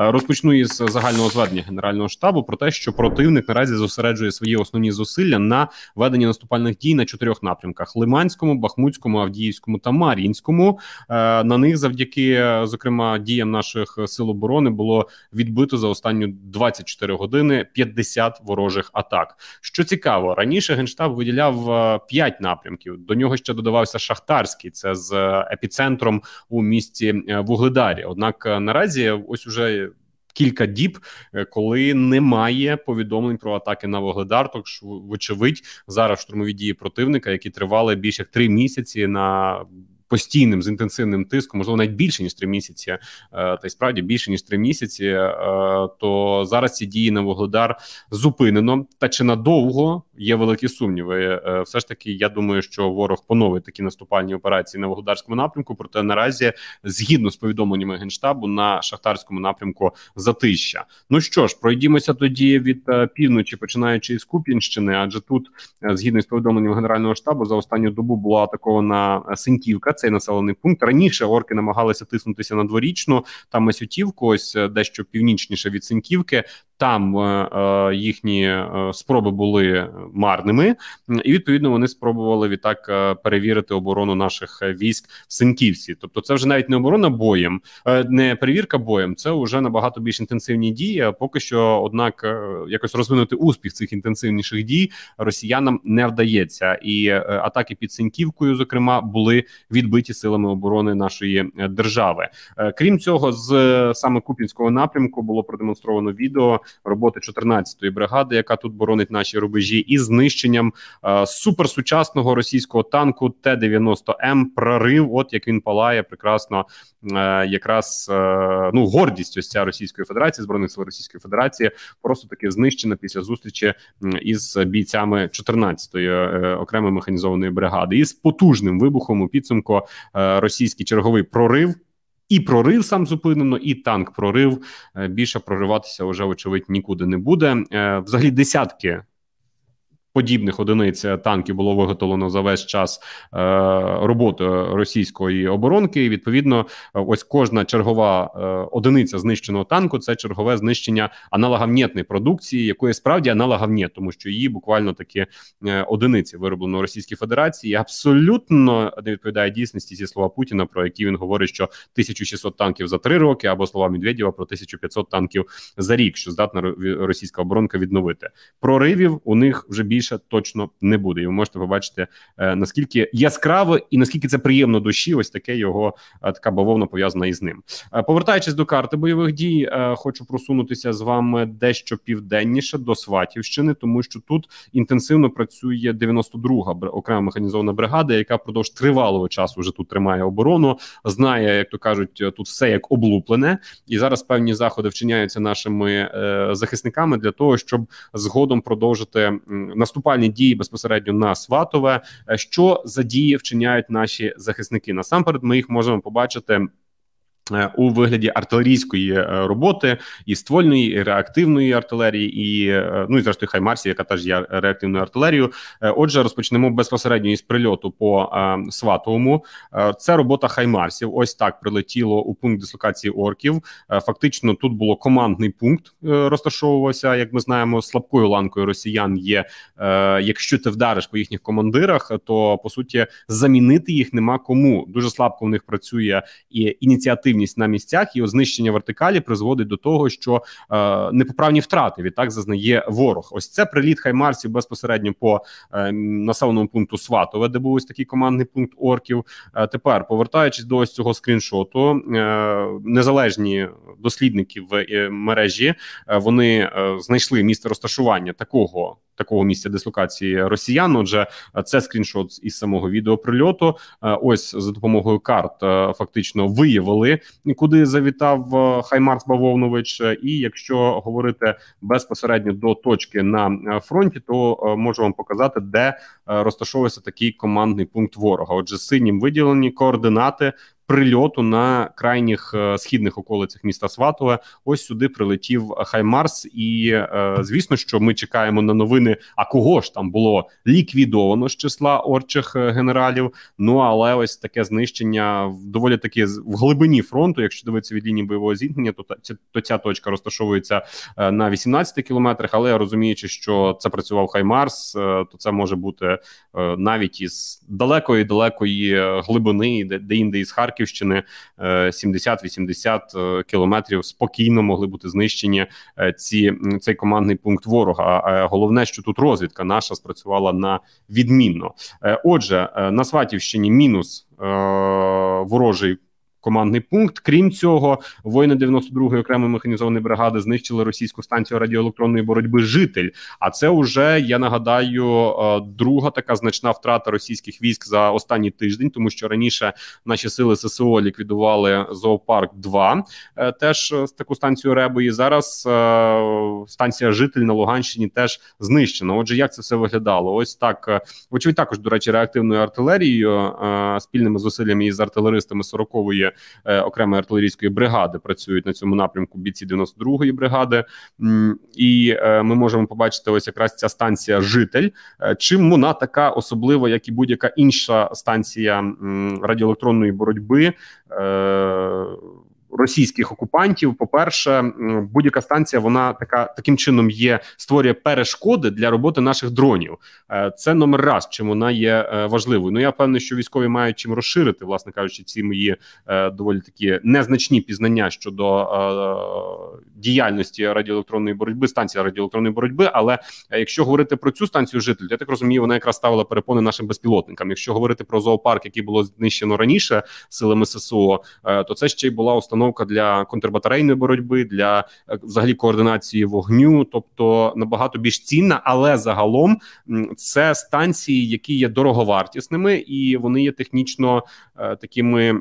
Е, розпочну із загального зведення генерального штабу про те, що противник наразі зосереджує свої основні зусилля на веденні наступальних дій на чотирьох напрямках: Лиманському, Бахмутському, Авдіївському та Мар'їнському. Е, на них, завдяки е, зокрема діям наших сил оборони, було відбито за останні 24 години 50 ворожих атак. Що цікаво, раніше генштаб виділяв 5 напрямків. До нього ще додавався Шахтарський, це з епіцентром у місті Вугледарі. Однак наразі, ось уже кілька діб, е, коли немає повідомлень про атаки на Вогледар. Тож, вочевидь, зараз штурмові дії противника, які тривали більше як три місяці на постійним з інтенсивним тиском, можливо, навіть більше ніж три місяці, е, та й справді більше ніж три місяці. Е, то зараз ці дії на вугледар зупинено. Та чи надовго є великі сумніви? Е, все ж таки, я думаю, що ворог поновить такі наступальні операції на вугледарському напрямку. Проте наразі, згідно з повідомленнями генштабу, на шахтарському напрямку затища. Ну що ж, пройдімося тоді від півночі, починаючи з Куп'янщини, адже тут, згідно з повідомленням генерального штабу, за останню добу була атакована Синьківка цей населений пункт. Раніше орки намагалися тиснутися на дворічну, та Масютівку, ось е, дещо північніше від Синьківки там е, е, їхні е, спроби були марними, і відповідно вони спробували відтак перевірити оборону наших військ в Синківці. Тобто, це вже навіть не оборона боєм, не перевірка боєм. Це вже набагато більш інтенсивні дії. А поки що, однак, якось розвинути успіх цих інтенсивніших дій росіянам не вдається, і атаки під Синьківкою, зокрема, були відбиті силами оборони нашої держави. Крім цього, з саме Купінського напрямку було продемонстровано відео роботи 14-ї бригади, яка тут боронить наші рубежі, і знищенням е, суперсучасного російського танку Т 90 М. Прорив, от як він палає, прекрасно е, якраз е, ну гордість ось ця Російської Федерації збройних сил Російської Федерації просто таки знищена після зустрічі із бійцями 14-ї е, окремої механізованої бригади, і з потужним вибухом у підсумку е, російський черговий прорив і прорив сам зупинено, і танк прорив. Е, більше прориватися вже, очевидь, нікуди не буде. Е, взагалі, десятки подібних одиниць танків було виготовлено за весь час е, роботи е, російської оборонки. І, Відповідно, ось кожна чергова е, одиниця знищеного танку це чергове знищення аналогавнітної продукції, якої справді аналогавніт, тому що її буквально такі е, одиниці вироблено в Російській Федерації. Абсолютно не відповідає дійсності зі слова Путіна, про які він говорить, що 1600 танків за три роки, або слова Медведєва про 1500 танків за рік, що здатна російська оборонка відновити проривів. У них вже більше більше точно не буде. І ви можете побачити е, наскільки яскраво і наскільки це приємно душі. Ось таке його е, така бавовна пов'язана із ним. Е, повертаючись до карти бойових дій, хочу просунутися з вами дещо південніше до Сватівщини, тому що тут інтенсивно працює 92-га окрема механізована бригада, яка впродовж тривалого часу вже тут тримає оборону. Знає, як то кажуть, тут все як облуплене, і зараз певні заходи вчиняються нашими е, захисниками для того, щоб згодом продовжити е, наступальні дії безпосередньо на Сватове. Е, що за дії вчиняють наші захисники? Насамперед, ми їх можемо побачити. Е, у вигляді артилерійської е, роботи і ствольної, і реактивної артилерії, і е, ну і зрештою Хаймарсі, яка теж є реактивною артилерією. Отже, розпочнемо безпосередньо із прильоту по е, сватовому. Це робота Хаймарсів. Ось так прилетіло у пункт дислокації орків. Фактично, тут було командний пункт, розташовувався. Як ми знаємо, слабкою ланкою росіян є е, якщо ти вдариш по їхніх командирах, то по суті замінити їх нема кому. Дуже слабко в них працює і ініціатива активність на місцях, і знищення вертикалі призводить до того, що е, неповправні втрати відтак зазнає ворог. Ось це приліт хаймарсів безпосередньо по е, населеному пункту Сватове, де був ось такий командний пункт орків. Е, тепер повертаючись до ось цього скріншоту, е, незалежні дослідники в е, мережі е, вони знайшли місце розташування такого. Такого місця дислокації росіян. Отже, це скріншот із самого відеоприльоту. Ось за допомогою карт фактично виявили куди завітав е, Хаймар Бавовнович. І якщо говорити безпосередньо до точки на е, фронті, то е, можу вам показати, де розташовується такий командний пункт ворога. Отже, синім виділені координати прильоту на крайніх е, східних околицях міста Сватове. Ось сюди прилетів Хаймарс, і е, звісно, що ми чекаємо на новини. А кого ж там було ліквідовано з числа орчих е, генералів? Ну але ось таке знищення доволі таки в глибині фронту. Якщо дивитися від лінії бойового зіткнення, то ця, то ця точка розташовується на 18 кілометрах. Але розуміючи, що це працював Хаймарс, то це може бути навіть із далекої далекої глибини, де, де інде із Харків. Харківщини 70-80 е, е, кілометрів спокійно могли бути знищені е, ці цей командний пункт ворога. головне, що тут розвідка наша спрацювала на відмінно. Отже, на Сватівщині мінус ворожий командний пункт. Крім цього, воїни 92-ї окремої механізованої бригади знищили російську станцію радіоелектронної боротьби житель. А це вже я нагадаю е, друга така значна втрата російських військ за останній тиждень, тому що раніше наші сили ССО ліквідували зоопарк. 2 е, теж е, з таку станцію Ребої. Зараз станція житель на Луганщині теж знищена. Отже, як це все виглядало? Ось так очевидь також до речі, реактивною артилерією спільними зусиллями із артилеристами 40-ї командири е, окремої артилерійської бригади працюють на цьому напрямку. Бійці 92-ї бригади, і е, ми можемо побачити ось якраз ця станція житель. Е, чим вона така особлива, як і будь-яка інша станція радіоелектронної боротьби? російських окупантів. По перше, будь-яка станція вона така таким чином є створює перешкоди для роботи наших дронів. Е, це номер раз, чим вона є е, важливою. Ну я певний, що військові мають чим розширити, власне кажучи, ці мої е, доволі такі незначні пізнання щодо діяльності радіоелектронної боротьби, станції радіоелектронної боротьби. Але якщо говорити про цю станцію житель, я так розумію, вона якраз ставила перепони нашим безпілотникам. Якщо говорити про зоопарк, який було знищено раніше силами ССО, то це ще й була установа установка для контрбатарейної боротьби, для е, взагалі координації вогню, тобто набагато більш цінна, але загалом це станції, які є дороговартісними, і вони є технічно е, такими.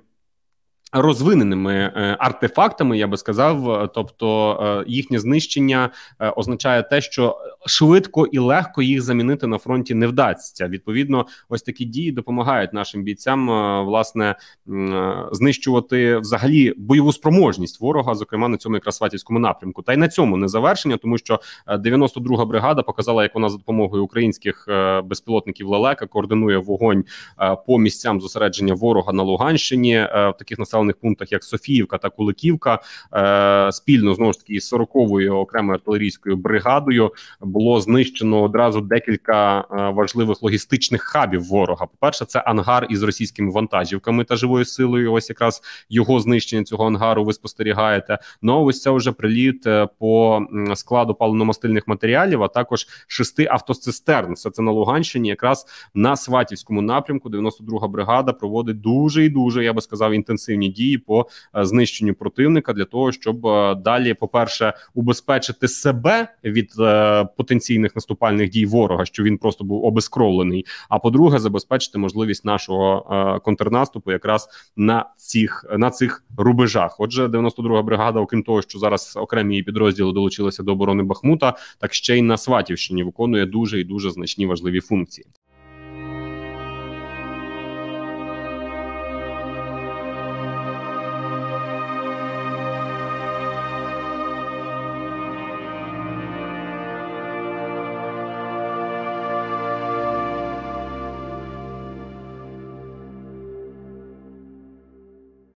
Розвиненими е, артефактами, я би сказав, тобто е, їхнє знищення е, означає те, що швидко і легко їх замінити на фронті не вдасться. Відповідно, ось такі дії допомагають нашим бійцям власне знищувати взагалі бойову спроможність ворога, зокрема на цьому якраз напрямку. Та й на цьому не завершення, тому що 92-га бригада показала, як вона за допомогою українських безпілотників лелека координує вогонь по місцям зосередження ворога на Луганщині в таких населених населених пунктах, як Софіївка та Куликівка, е, спільно знову ж таки з 40-ю окремою артилерійською бригадою було знищено одразу декілька е, важливих логістичних хабів ворога. По перше, це ангар із російськими вантажівками та живою силою. Ось якраз його знищення цього ангару ви спостерігаєте. Ну ось це вже приліт е, по складу паливно-мастильних матеріалів, а також шести автоцистерн. Все це на Луганщині, якраз на Сватівському напрямку. 92-га бригада проводить дуже і дуже, я би сказав, інтенсивні дії по е, знищенню противника для того, щоб е, далі, по перше, убезпечити себе від е, потенційних наступальних дій ворога, що він просто був обескровлений. А по-друге, забезпечити можливість нашого контрнаступу якраз на цих на цих рубежах. Отже, 92-га бригада, окрім того, що зараз окремі її підрозділи долучилися до оборони Бахмута, так ще й на Сватівщині виконує дуже і дуже значні важливі функції.